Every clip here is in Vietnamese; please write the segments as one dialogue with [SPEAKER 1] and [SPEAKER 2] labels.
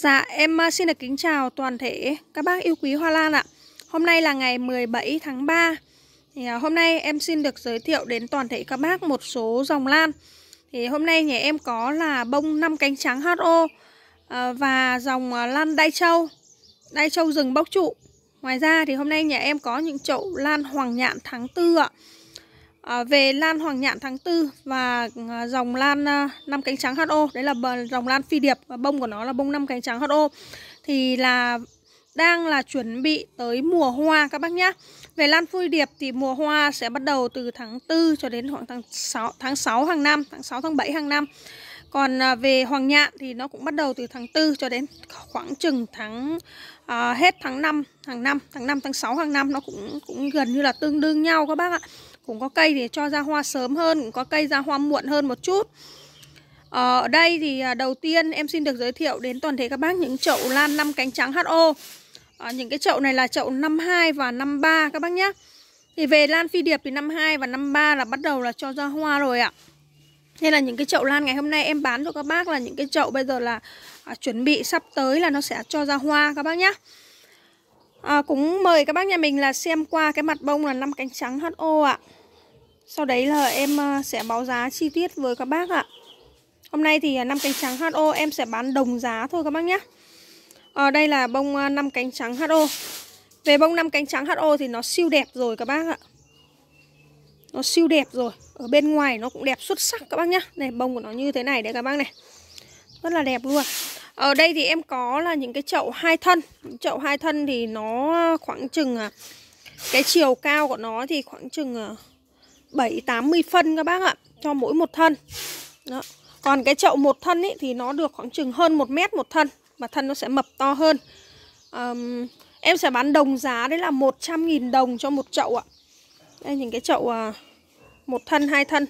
[SPEAKER 1] Dạ, em ờ, xin được kính chào toàn thể các bác yêu quý Hoa Lan ạ Hôm nay là ngày 17 tháng 3 thì ờ, Hôm nay em xin được giới thiệu đến toàn thể các bác một số dòng lan thì Hôm nay nhà em có là bông 5 cánh trắng HO ờ, Và dòng lan đai châu, đai châu rừng bốc trụ Ngoài ra thì hôm nay nhà em có những chậu lan hoàng nhạn tháng 4 ạ Ờ, về lan hoàng nhạn tháng tư và ờ, dòng lan ờ, năm cánh trắng HO đấy là dòng lan phi điệp và bông của nó là bông năm cánh trắng HO thì là đang là chuẩn bị tới mùa hoa các bác nhé Về lan phi điệp thì mùa hoa sẽ bắt đầu từ tháng 4 cho đến khoảng tháng 6, tháng 6 hàng năm, tháng 6 tháng 7 hàng năm. Còn về hoàng nhạn thì nó cũng bắt đầu từ tháng 4 cho đến khoảng chừng tháng à, hết tháng 5 hàng năm, tháng 5 tháng 6 hàng năm nó cũng cũng gần như là tương đương nhau các bác ạ cũng có cây thì cho ra hoa sớm hơn cũng có cây ra hoa muộn hơn một chút ờ, ở đây thì à, đầu tiên em xin được giới thiệu đến toàn thể các bác những chậu lan năm cánh trắng HO à, ờ, Những cái chậu này là chậu 52 và 53 các bác nhé Thì về lan phi điệp thì 52 và 53 là bắt đầu là cho ra hoa rồi ạ Nên là những cái chậu lan ngày hôm nay em bán cho các bác là những cái chậu bây giờ là à, chuẩn bị sắp tới là nó sẽ cho ra hoa các bác nhé à, Cũng mời các bác nhà mình là xem qua cái mặt bông là năm cánh trắng HO ạ sau đấy là em ờ, sẽ báo giá chi tiết với các bác ạ Hôm nay thì ờ, năm cánh trắng HO em sẽ bán đồng giá thôi các bác nhé à, Đây là bông năm cánh trắng HO Về bông năm cánh trắng HO thì nó siêu đẹp rồi các bác ạ Nó siêu đẹp rồi Ở bên ngoài nó cũng đẹp xuất sắc các bác nhé Này bông của nó như thế này đấy các bác này Rất là đẹp luôn Ở đây thì em có là những cái chậu hai thân Chậu hai thân thì nó khoảng chừng Cái chiều cao của nó thì khoảng chừng 7-80 phân các bác ạ Cho mỗi một thân Đó. Còn cái chậu một thân ấy, thì nó được khoảng chừng hơn 1 mét một thân Và thân nó sẽ mập to hơn um, Em sẽ bán đồng giá đấy là 100.000 đồng cho một chậu ạ Đây những cái chậu uh, một thân hai thân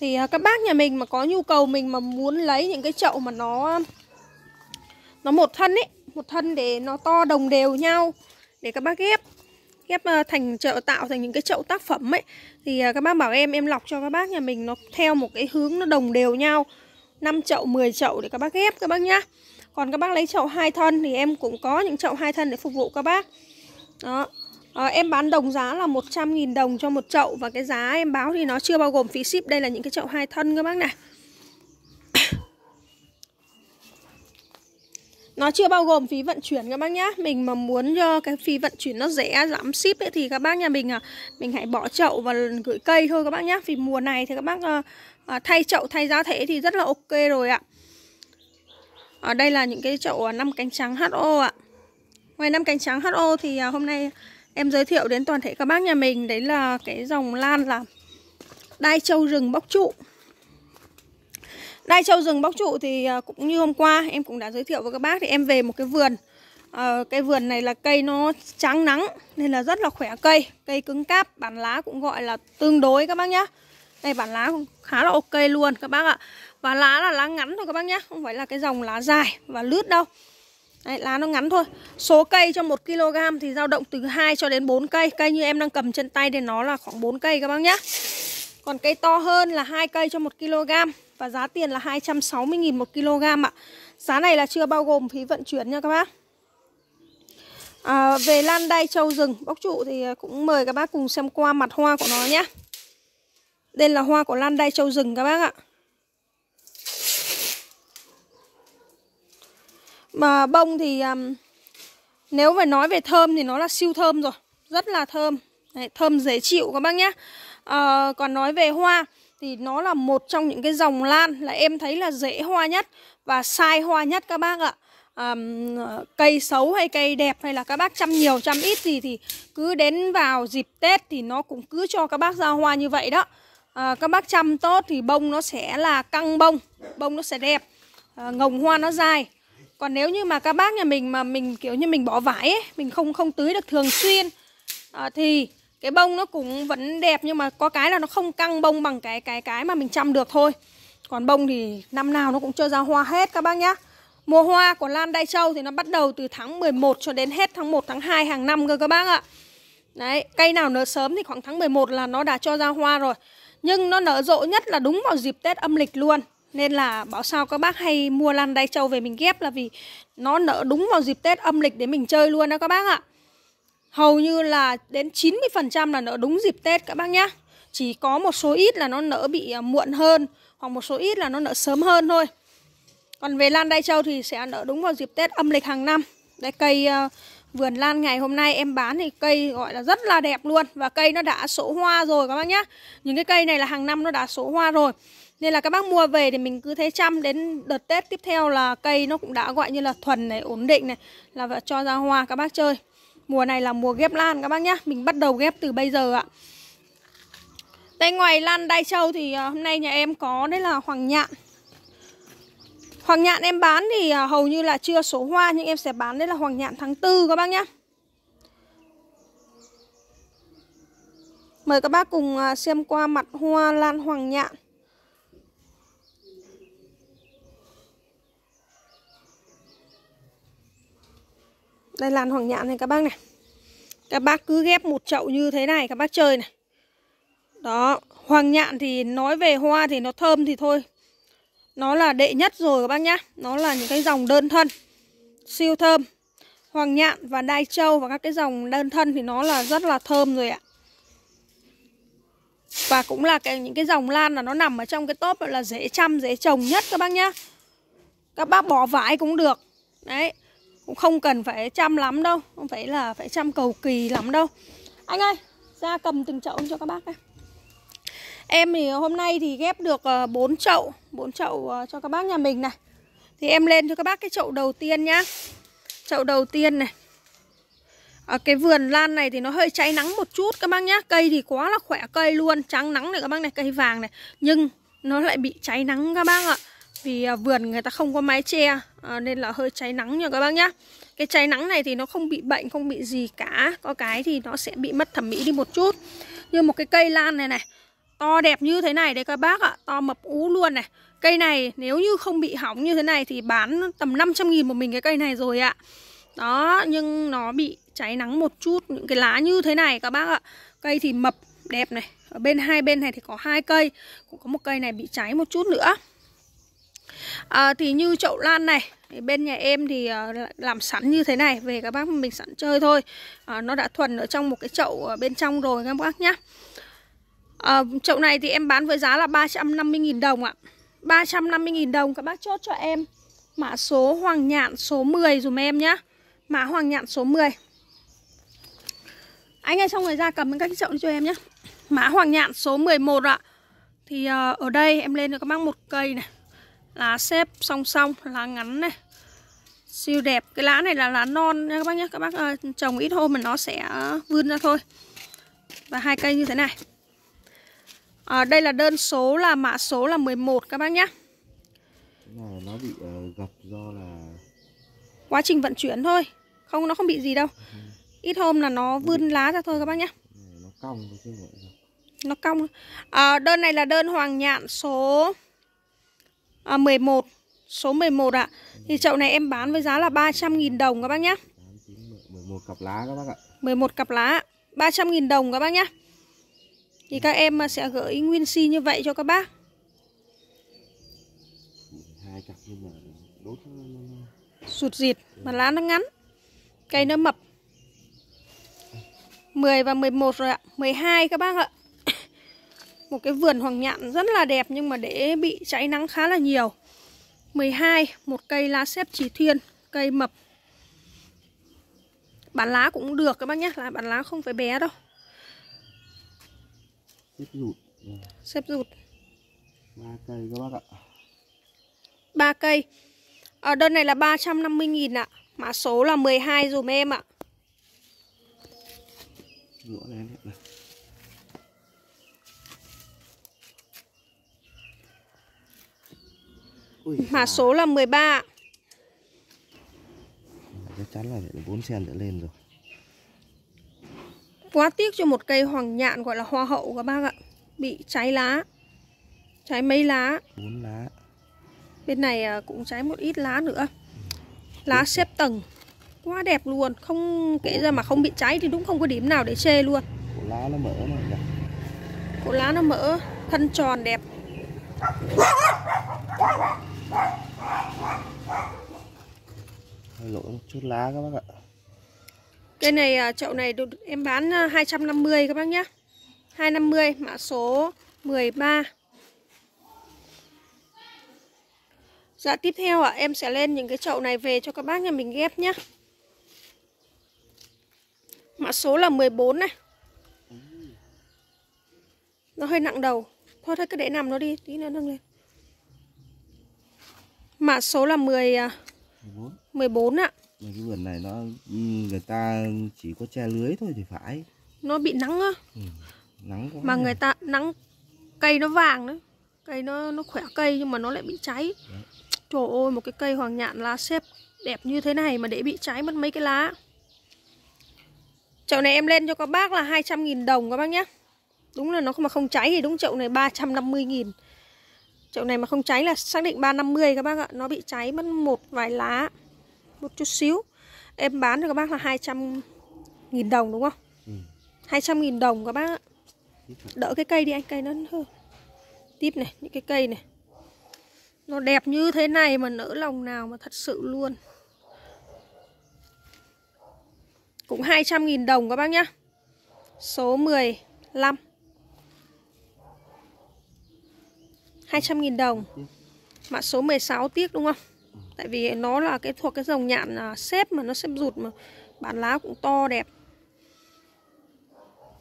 [SPEAKER 1] Thì uh, các bác nhà mình mà có nhu cầu mình mà muốn lấy những cái chậu mà nó Nó một thân ấy Một thân để nó to đồng đều nhau Để các bác ghép ghép ờ, thành chợ tạo thành những cái chậu tác phẩm ấy thì à, các bác bảo em em lọc cho các bác nhà mình nó theo một cái hướng nó đồng đều nhau 5 chậu 10 chậu để các bác ghép các bác nhá còn các bác lấy chậu hai thân thì em cũng có những chậu hai thân để phục vụ các bác đó à, em bán đồng giá là 100.000 đồng cho một chậu và cái giá em báo thì nó chưa bao gồm phí ship đây là những cái chậu hai thân các bác này Nó chưa bao gồm phí vận chuyển các bác nhá Mình mà muốn cho cái phí vận chuyển nó rẻ giảm ship ấy, Thì các bác nhà mình à, Mình hãy bỏ chậu và gửi cây thôi các bác nhá Vì mùa này thì các bác à, à, thay chậu thay giá thể thì rất là ok rồi ạ Ở đây là những cái chậu à, năm cánh trắng HO ạ Ngoài năm cánh trắng HO thì à, hôm nay em giới thiệu đến toàn thể các bác nhà mình Đấy là cái dòng lan là đai châu rừng bóc trụ đai châu rừng bóc trụ thì à, cũng như hôm qua em cũng đã giới thiệu với các bác thì em về một cái vườn à, ờ, Cây vườn này là cây nó trắng nắng nên là rất là khỏe cây Cây cứng cáp, bản lá cũng gọi là tương đối các bác nhá Đây bản lá khá là ok luôn các bác ạ Và lá là lá ngắn thôi các bác nhá, không phải là cái dòng lá dài và lướt đâu Đấy, lá nó ngắn thôi Số cây cho 1kg thì dao động từ 2 cho đến 4 cây Cây như em đang cầm trên tay thì nó là khoảng 4 cây các bác nhá Còn cây to hơn là hai cây cho 1kg và giá tiền là 260.000 một kg ạ. Giá này là chưa bao gồm phí vận chuyển nha các bác. À, về lan đai châu rừng bốc trụ thì à, cũng mời các bác cùng xem qua mặt hoa của nó nhé. Đây là hoa của lan đai châu rừng các bác ạ. Mà bông thì um, nếu phải nói về thơm thì nó là siêu thơm rồi, rất là thơm. Đấy, thơm dễ chịu các bác nhé. À, còn nói về hoa thì nó là một trong những cái dòng lan là em thấy là dễ hoa nhất và sai hoa nhất các bác ạ um, cây xấu hay cây đẹp hay là các bác chăm nhiều chăm ít gì thì cứ đến vào dịp Tết thì nó cũng cứ cho các bác ra hoa như vậy đó à, các bác chăm tốt thì bông nó sẽ là căng bông bông nó sẽ đẹp à, ngồng hoa nó dài còn nếu như mà các bác nhà mình mà mình kiểu như mình bỏ vải ấy, mình không không tưới được thường xuyên à, thì cái bông nó cũng vẫn đẹp nhưng mà có cái là nó không căng bông bằng cái cái cái mà mình chăm được thôi còn bông thì năm nào nó cũng cho ra hoa hết các bác nhá Mùa hoa của Lan Đai Châu thì nó bắt đầu từ tháng 11 cho đến hết tháng 1, tháng 2 hàng năm cơ các bác ạ Đấy, cây nào nở sớm thì khoảng tháng 11 là nó đã cho ra hoa rồi Nhưng nó nở rộ nhất là đúng vào dịp Tết âm lịch luôn Nên là bảo sao các bác hay mua Lan Đai Châu về mình ghép là vì nó nở đúng vào dịp Tết âm lịch để mình chơi luôn đó các bác ạ hầu như là đến 90% là nở đúng dịp Tết các bác nhá. Chỉ có một số ít là nó nở bị à, muộn hơn hoặc một số ít là nó nở sớm hơn thôi. Còn về lan đai châu thì sẽ nở đúng vào dịp Tết âm lịch hàng năm. Đây cây à, vườn lan ngày hôm nay em bán thì cây gọi là rất là đẹp luôn và cây nó đã sổ hoa rồi các bác nhá. Những cái cây này là hàng năm nó đã sổ hoa rồi. Nên là các bác mua về thì mình cứ thế chăm đến đợt Tết tiếp theo là cây nó cũng đã gọi như là thuần này, ổn định này là cho ra hoa các bác chơi. Mùa này là mùa ghép lan các bác nhá Mình bắt đầu ghép từ bây giờ ạ Đây ngoài lan đai châu thì à, hôm nay nhà em có đấy là hoàng nhạn Hoàng nhạn em bán thì à, hầu như là chưa số hoa Nhưng em sẽ bán đấy là hoàng nhạn tháng tư các bác nhá Mời các bác cùng à, xem qua mặt hoa lan hoàng nhạn Đây làn hoàng nhạn này các bác này Các bác cứ ghép một chậu như thế này các bác chơi này Đó Hoàng nhạn thì nói về hoa thì nó thơm thì thôi Nó là đệ nhất rồi các bác nhá Nó là những cái dòng đơn thân Siêu thơm Hoàng nhạn và đai châu và các cái dòng đơn thân thì nó là rất là thơm rồi ạ Và cũng là cái, những cái dòng lan là nó nằm ở trong cái top là dễ chăm, dễ trồng nhất các bác nhá Các bác bỏ vải cũng được Đấy, cũng không cần phải chăm lắm đâu không phải là phải chăm cầu kỳ lắm đâu anh ơi ra cầm từng chậu cho các bác đây em thì hôm nay thì ghép được 4 ờ, chậu 4 chậu ờ, cho các bác nhà mình này thì em lên cho các bác cái chậu đầu tiên nhá chậu đầu tiên này ở ờ, cái vườn lan này thì nó hơi cháy nắng một chút các bác nhá cây thì quá là khỏe cây luôn trắng nắng này các bác này cây vàng này nhưng nó lại bị cháy nắng các bác ạ vì à, vườn người ta không có mái che à, Nên là hơi cháy nắng nha các bác nhá Cái cháy nắng này thì nó không bị bệnh Không bị gì cả Có cái thì nó sẽ bị mất thẩm mỹ đi một chút Như một cái cây lan này này To đẹp như thế này đấy các bác ạ To mập ú luôn này Cây này nếu như không bị hỏng như thế này Thì bán tầm 500 nghìn một mình cái cây này rồi ạ Đó nhưng nó bị cháy nắng một chút Những cái lá như thế này các bác ạ Cây thì mập đẹp này ở bên hai bên này thì có hai cây cũng có một cây này bị cháy một chút nữa à, Thì như chậu lan này Bên nhà em thì à, làm sẵn như thế này Về các bác mình sẵn chơi thôi à, Nó đã thuần ở trong một cái chậu bên trong rồi các bác nhé à, Chậu này thì em bán với giá là 350.000 đồng ạ 350.000 đồng các bác chốt cho em Mã số Hoàng Nhạn số 10 dùm em nhá Mã Hoàng Nhạn số 10 Anh ơi xong rồi ra cầm các cái chậu cho em nhé Mã Hoàng Nhạn số 11 ạ Thì uh, ở đây em lên được các bác một cây này lá xếp song song lá ngắn này siêu đẹp cái lá này là lá non nha các bác nhé các bác à, trồng ít hôm mà nó sẽ ờ, vươn ra thôi và hai cây như thế này à, đây là đơn số là mã số là 11 các bác nhé này nó bị uh, gập do là quá trình vận chuyển thôi không nó không bị gì đâu ừ. ít hôm là nó vươn lá ra thôi các bác nhé ừ, nó cong nó cong à, đơn này là đơn hoàng nhạn số à, 11 số 11 ạ. Thì chậu này em bán với giá là 300.000 đồng các bác nhá. 11 cặp lá các bác ạ. 11 cặp lá 300.000 đồng các bác nhé Thì các em sẽ gửi nguyên si như vậy cho các bác. sụt dịt mà lá nó ngắn. Cây nó mập. 10 và 11 rồi ạ. 12 các bác ạ. Một cái vườn hoàng nhạn rất là đẹp nhưng mà để bị cháy nắng khá là nhiều 12, một cây lá xếp chỉ thiên, cây mập bản lá cũng được các bác nhé, là bản lá không phải bé đâu Xếp rụt Xếp rụt 3 cây các bác ạ ba cây ở đơn này là 350.000 ạ Mã số là 12 dùm em ạ Lũa lên hết rồi Mã số là 13 Chắc chắn là 4 sen đã lên rồi Quá tiếc cho một cây hoàng nhạn gọi là hoa hậu các bác ạ Bị cháy lá Cháy mấy lá 4 lá Bên này à, cũng cháy một ít lá nữa ừ. Lá xếp tầng Quá đẹp luôn Không kể ra mà không bị cháy thì đúng không có điểm nào để chê luôn Cổ lá nó mỡ này Cổ lá nó mỡ Thân tròn đẹp hơi lỗi một chút lá các bác ạ cây này à, chậu này em bán 250 à, các bác nhé 250 mã số 13 Dạ tiếp theo ạ à, em sẽ lên những cái chậu này về cho các bác nhà mình ghép nhé Mã số là 14 này Nó hơi nặng đầu Thôi thôi cứ để nằm nó đi Tí nữa nâng lên Mã số là 10 14. 14 ạ. cái vườn này nó ừ, người ta chỉ có che lưới thôi thì phải. Nó bị nắng á. Ừ, nắng quá. Mà này. người ta nắng cây nó vàng đấy. Cây nó nó khỏe cây nhưng mà nó lại bị cháy. Đấy. Trời ơi một cái cây hoàng nhạn lá xếp đẹp như thế này mà để bị cháy mất mấy cái lá. Chậu này em lên cho các bác là 200 000 đồng các bác nhé. Đúng là nó mà không cháy thì đúng chậu này 350 000 chậu này mà không cháy là xác định 350 các bác ạ nó bị cháy mất một vài lá một chút xíu em bán cho các bác là 200 nghìn đồng đúng không ừ. 200 nghìn đồng các bác ạ đỡ cái cây đi anh cây nó hơn tiếp này những cái cây này nó đẹp như thế này mà nỡ lòng nào mà thật sự luôn cũng 200 nghìn đồng các bác nhá số 15 200.000 đồng mã số 16 tiếc đúng không tại vì nó là cái thuộc cái dòng nhạn à, xếp mà nó xếp rụt mà bản lá cũng to đẹp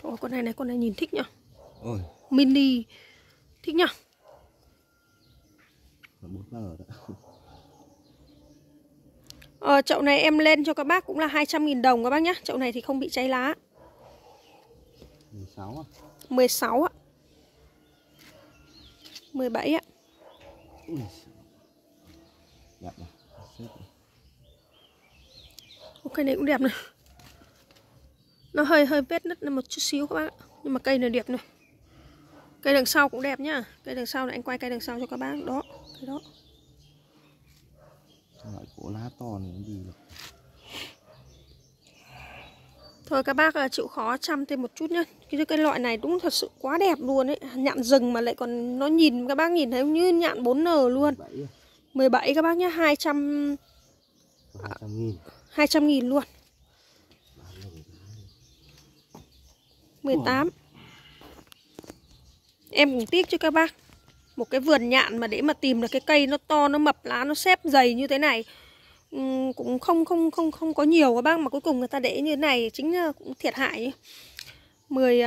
[SPEAKER 1] Ôi, con này này con này nhìn thích nhá Ôi. mini thích nhá Ờ, chậu này em lên cho các bác cũng là 200.000 đồng các bác nhá. Chậu này thì không bị cháy lá 16 ạ 16 ạ 17 ạ. Đẹp này. Ok này cũng đẹp này. Nó hơi hơi vết nứt một chút xíu các bác ạ. Nhưng mà cây này đẹp này. Cây đằng sau cũng đẹp nhá. Cây đằng sau này anh quay cây đằng sau cho các bác. Đó, cái đó. Loại cổ lá to này gì được. Thôi các bác à, chịu khó chăm thêm một chút nhá cái, cái loại này đúng thật sự quá đẹp luôn ấy Nhạn rừng mà lại còn nó nhìn các bác nhìn thấy như nhạn 4N luôn 17 à? các bác nhá 200 200 à, nghìn 200 nghìn luôn 18 Em cũng tiếc cho các bác Một cái vườn nhạn mà để mà tìm được cái cây nó to, nó mập lá, nó xếp dày như thế này cũng không không không không có nhiều các bác mà cuối cùng người ta để như thế này chính ờ, cũng thiệt hại 10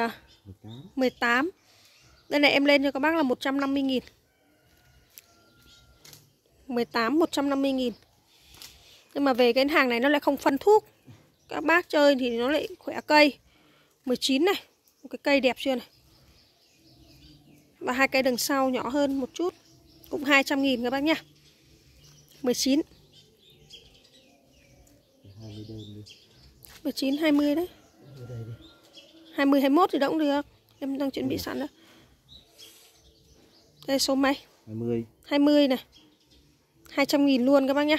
[SPEAKER 1] 18 ờ, đây này em lên cho các bác là 150 nghìn 18 150 nghìn nhưng mà về cái hàng này nó lại không phân thuốc các bác chơi thì nó lại khỏe cây 19 này một cái cây đẹp chưa này và hai cây đằng sau nhỏ hơn một chút cũng 200 nghìn các bác nhá 19 19, 20 đấy 20, 21 thì đóng được Em đang chuẩn bị ừ. sẵn đó Đây số may 20 20 này 200 nghìn luôn các bác nhá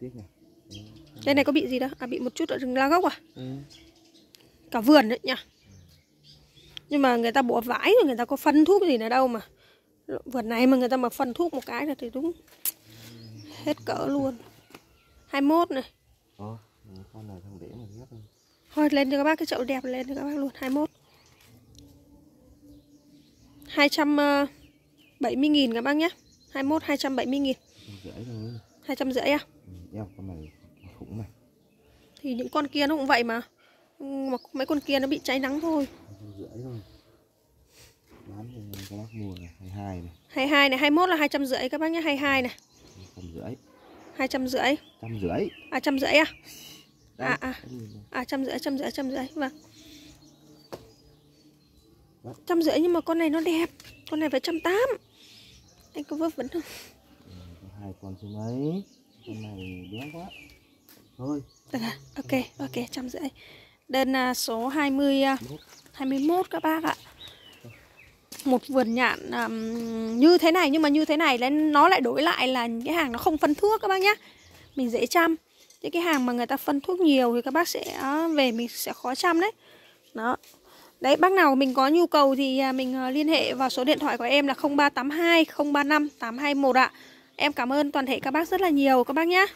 [SPEAKER 1] Tiếc Đây này có bị gì đâu À bị một chút ở rừng la gốc à ừ. Cả vườn đấy nhá Nhưng mà người ta bỏ vãi rồi Người ta có phân thuốc gì nữa đâu mà Vườn này mà người ta mà phân thuốc một cái là thì đúng Hết cỡ luôn 21 này Ờ Ừ, con này thằng đế mà thôi lên cho các bác cái chậu đẹp lên cho các bác luôn 21 270 ờ, nghìn các bác nhé 21 270 nghìn 250 à ừ, em con này khủng này thì những con kia nó cũng vậy mà ừ, mà mấy con kia nó bị cháy nắng thôi bán thì các bác mua này 22 này 22 này 21 là 250 các bác nhé 22 này 250 250 150 à 150 à à à à trăm rưỡi trăm rưỡi trăm rưỡi vâng. vâng trăm rưỡi nhưng mà con này nó đẹp con này phải trăm tám anh có vớt vấn không hai con số mấy con này bé quá thôi được à? ok ok trăm rưỡi đơn là số 20 21 à, các bác ạ một vườn nhạn um, như thế này nhưng mà như thế này nó lại đổi lại là cái hàng nó không phân thuốc các bác nhá mình dễ chăm những cái hàng mà người ta phân thuốc nhiều thì các bác sẽ à, về mình sẽ khó chăm đấy đó đấy bác nào mình có nhu cầu thì à, mình ờ, liên hệ vào số điện thoại của em là 0382 035 821 ạ em cảm ơn toàn thể các bác rất là nhiều các bác nhé